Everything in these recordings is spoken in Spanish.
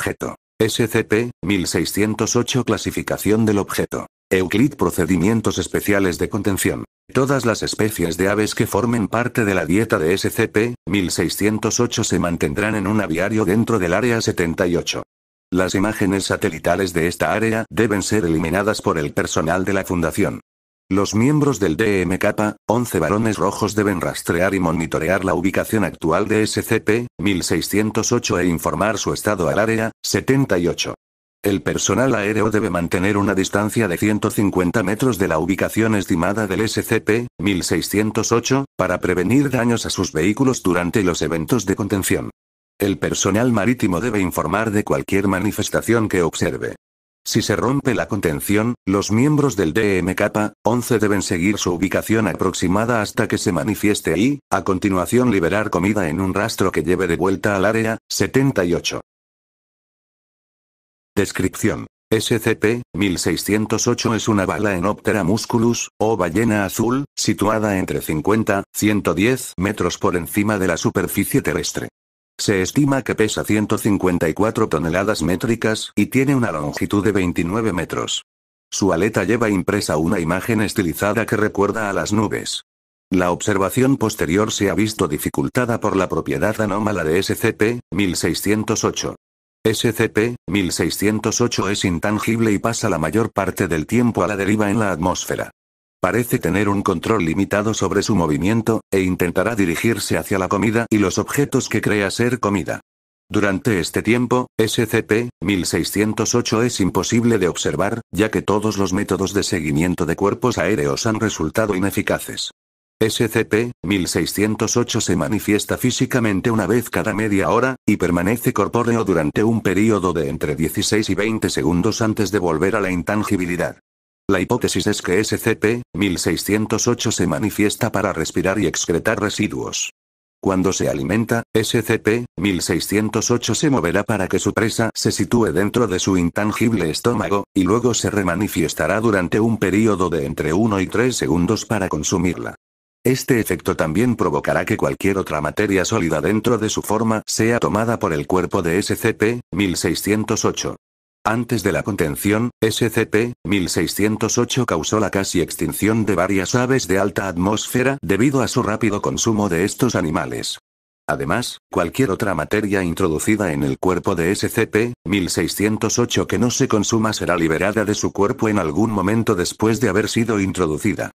objeto. SCP, 1608 Clasificación del objeto. Euclid Procedimientos especiales de contención. Todas las especies de aves que formen parte de la dieta de SCP, 1608 se mantendrán en un aviario dentro del Área 78. Las imágenes satelitales de esta área deben ser eliminadas por el personal de la Fundación. Los miembros del DMK, 11 varones rojos deben rastrear y monitorear la ubicación actual de SCP-1608 e informar su estado al área 78. El personal aéreo debe mantener una distancia de 150 metros de la ubicación estimada del SCP-1608, para prevenir daños a sus vehículos durante los eventos de contención. El personal marítimo debe informar de cualquier manifestación que observe. Si se rompe la contención, los miembros del DMK, 11 deben seguir su ubicación aproximada hasta que se manifieste y, a continuación liberar comida en un rastro que lleve de vuelta al área, 78. Descripción. SCP-1608 es una bala en Optera musculus, o ballena azul, situada entre 50-110 metros por encima de la superficie terrestre. Se estima que pesa 154 toneladas métricas, y tiene una longitud de 29 metros. Su aleta lleva impresa una imagen estilizada que recuerda a las nubes. La observación posterior se ha visto dificultada por la propiedad anómala de SCP-1608. SCP-1608 es intangible y pasa la mayor parte del tiempo a la deriva en la atmósfera. Parece tener un control limitado sobre su movimiento, e intentará dirigirse hacia la comida y los objetos que crea ser comida. Durante este tiempo, SCP-1608 es imposible de observar, ya que todos los métodos de seguimiento de cuerpos aéreos han resultado ineficaces. SCP-1608 se manifiesta físicamente una vez cada media hora, y permanece corpóreo durante un período de entre 16 y 20 segundos antes de volver a la intangibilidad. La hipótesis es que SCP-1608 se manifiesta para respirar y excretar residuos. Cuando se alimenta, SCP-1608 se moverá para que su presa se sitúe dentro de su intangible estómago, y luego se remanifiestará durante un período de entre 1 y 3 segundos para consumirla. Este efecto también provocará que cualquier otra materia sólida dentro de su forma sea tomada por el cuerpo de SCP-1608. Antes de la contención, SCP-1608 causó la casi extinción de varias aves de alta atmósfera debido a su rápido consumo de estos animales. Además, cualquier otra materia introducida en el cuerpo de SCP-1608 que no se consuma será liberada de su cuerpo en algún momento después de haber sido introducida.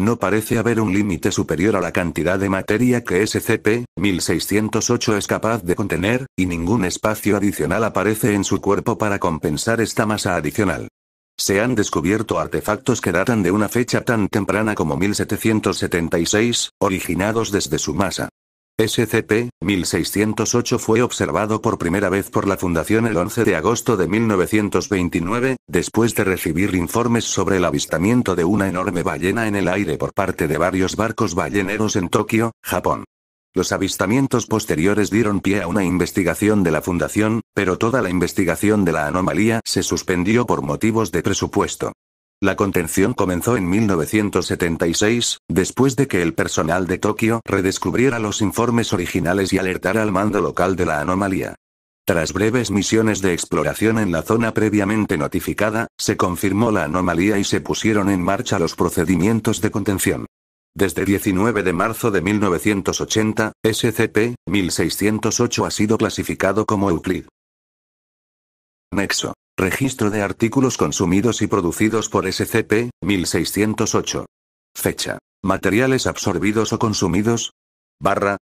No parece haber un límite superior a la cantidad de materia que SCP-1608 es capaz de contener, y ningún espacio adicional aparece en su cuerpo para compensar esta masa adicional. Se han descubierto artefactos que datan de una fecha tan temprana como 1776, originados desde su masa. SCP-1608 fue observado por primera vez por la Fundación el 11 de agosto de 1929, después de recibir informes sobre el avistamiento de una enorme ballena en el aire por parte de varios barcos balleneros en Tokio, Japón. Los avistamientos posteriores dieron pie a una investigación de la Fundación, pero toda la investigación de la anomalía se suspendió por motivos de presupuesto. La contención comenzó en 1976, después de que el personal de Tokio redescubriera los informes originales y alertara al mando local de la anomalía. Tras breves misiones de exploración en la zona previamente notificada, se confirmó la anomalía y se pusieron en marcha los procedimientos de contención. Desde 19 de marzo de 1980, SCP-1608 ha sido clasificado como Euclid. Nexo. Registro de artículos consumidos y producidos por SCP, 1608. Fecha. Materiales absorbidos o consumidos. Barra.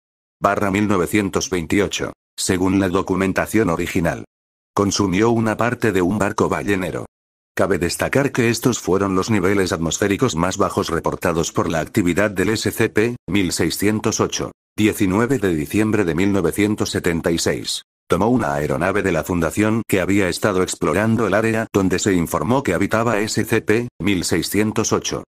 Barra 1928. Según la documentación original. Consumió una parte de un barco ballenero. Cabe destacar que estos fueron los niveles atmosféricos más bajos reportados por la actividad del SCP-1608, 19 de diciembre de 1976. Tomó una aeronave de la Fundación que había estado explorando el área donde se informó que habitaba SCP-1608.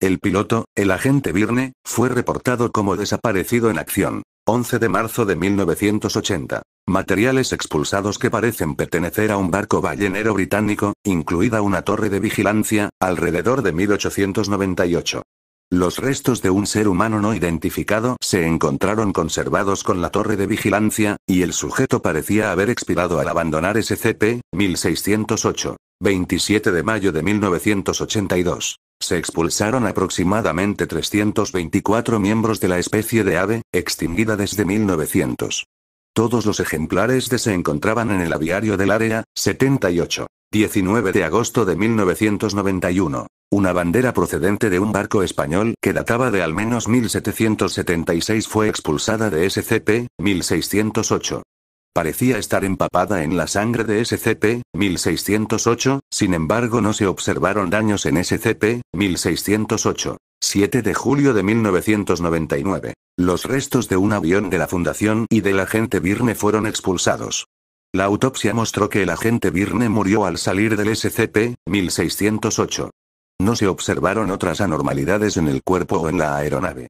El piloto, el agente Birne, fue reportado como desaparecido en acción. 11 de marzo de 1980. Materiales expulsados que parecen pertenecer a un barco ballenero británico, incluida una torre de vigilancia, alrededor de 1898. Los restos de un ser humano no identificado se encontraron conservados con la torre de vigilancia, y el sujeto parecía haber expirado al abandonar SCP-1608. 27 de mayo de 1982. Se expulsaron aproximadamente 324 miembros de la especie de ave, extinguida desde 1900. Todos los ejemplares de se encontraban en el aviario del área 78. 19 de agosto de 1991. Una bandera procedente de un barco español que databa de al menos 1776 fue expulsada de SCP-1608. Parecía estar empapada en la sangre de SCP-1608, sin embargo no se observaron daños en SCP-1608. 7 de julio de 1999. Los restos de un avión de la Fundación y del agente Birne fueron expulsados. La autopsia mostró que el agente Birne murió al salir del SCP-1608. No se observaron otras anormalidades en el cuerpo o en la aeronave.